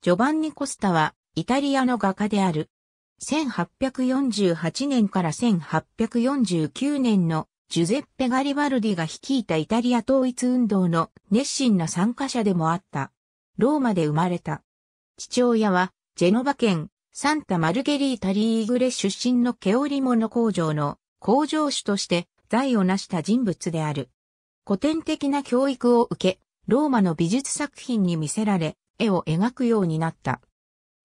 ジョバンニ・コスタは、イタリアの画家である。1848年から1849年のジュゼッペ・ガリバルディが率いたイタリア統一運動の熱心な参加者でもあった。ローマで生まれた。父親は、ジェノバ県、サンタ・マルゲリータ・リーグレ出身の毛織物工場の工場主として財を成した人物である。古典的な教育を受け、ローマの美術作品に魅せられ、絵を描くようになった。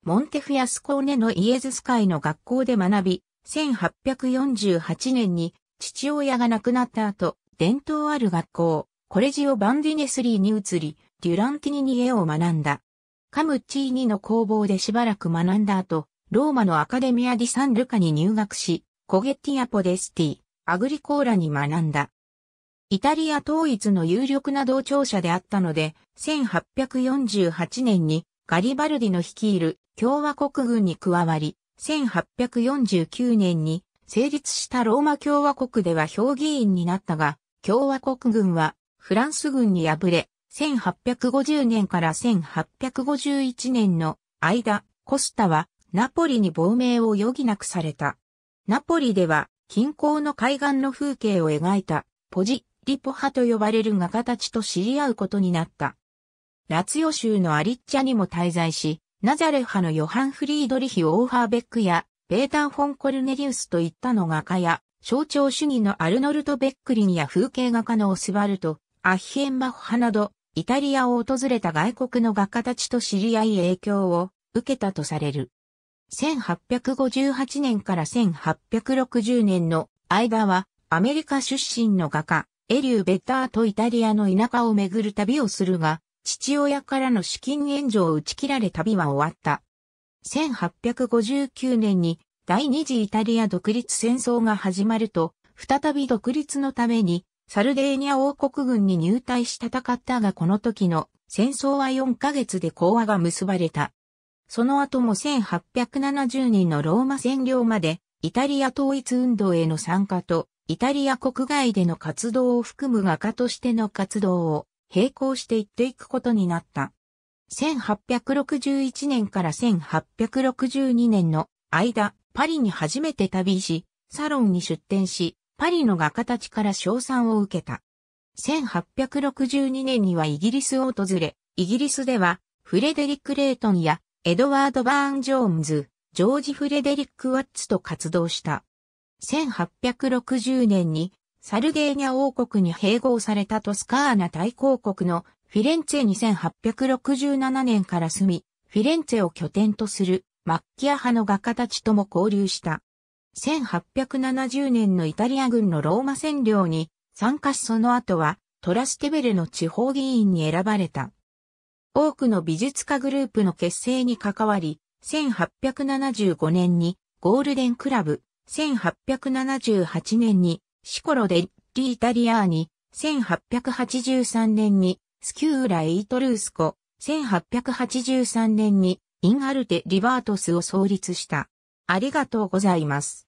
モンテフィアスコーネのイエズス会の学校で学び、1848年に父親が亡くなった後、伝統ある学校、コレジオ・バンディネスリーに移り、デュランティニに絵を学んだ。カムチーニの工房でしばらく学んだ後、ローマのアカデミア・ディ・サン・ルカに入学し、コゲッティア・ポデスティ、アグリコーラに学んだ。イタリア統一の有力な同調者であったので、1848年にガリバルディの率いる共和国軍に加わり、1849年に成立したローマ共和国では評議員になったが、共和国軍はフランス軍に敗れ、1850年から1851年の間、コスタはナポリに亡命を余儀なくされた。ナポリでは近郊の海岸の風景を描いたポジリポ派と呼ばれる画家たちと知り合うことになった。ラツヨ州のアリッチャにも滞在し、ナザレ派のヨハン・フリードリヒ・オーハーベックや、ペーター・フォン・コルネリウスといったの画家や、象徴主義のアルノルト・ベックリンや風景画家のオスバルト、アッヒエンマッハなど、イタリアを訪れた外国の画家たちと知り合い影響を受けたとされる。1858年から1860年の間はアメリカ出身の画家、エリュー・ベッターとイタリアの田舎を巡る旅をするが、父親からの資金援助を打ち切られ旅は終わった。1859年に第二次イタリア独立戦争が始まると、再び独立のためにサルデーニャ王国軍に入隊し戦ったがこの時の戦争は4ヶ月で講和が結ばれた。その後も1870人のローマ占領までイタリア統一運動への参加とイタリア国外での活動を含む画家としての活動を並行していっていくことになった。1861年から1862年の間、パリに初めて旅し、サロンに出展し、パリの画家たちから賞賛を受けた。1862年にはイギリスを訪れ、イギリスではフレデリック・レイトンやエドワード・バーン・ジョーンズ、ジョージ・フレデリック・ワッツと活動した。1860年にサルゲーニャ王国に併合されたトスカーナ大公国のフィレンツェに1867年から住み、フィレンツェを拠点とするマッキア派の画家たちとも交流した。1870年のイタリア軍のローマ占領に参加しその後はトラステベレの地方議員に選ばれた。多くの美術家グループの結成に関わり、1875年にゴールデンクラブ1878年にシコロ・デッリ・イタリアーニ、1883年にスキューラ・エイトルースコ、1883年にインアルテ・リバートスを創立した。ありがとうございます。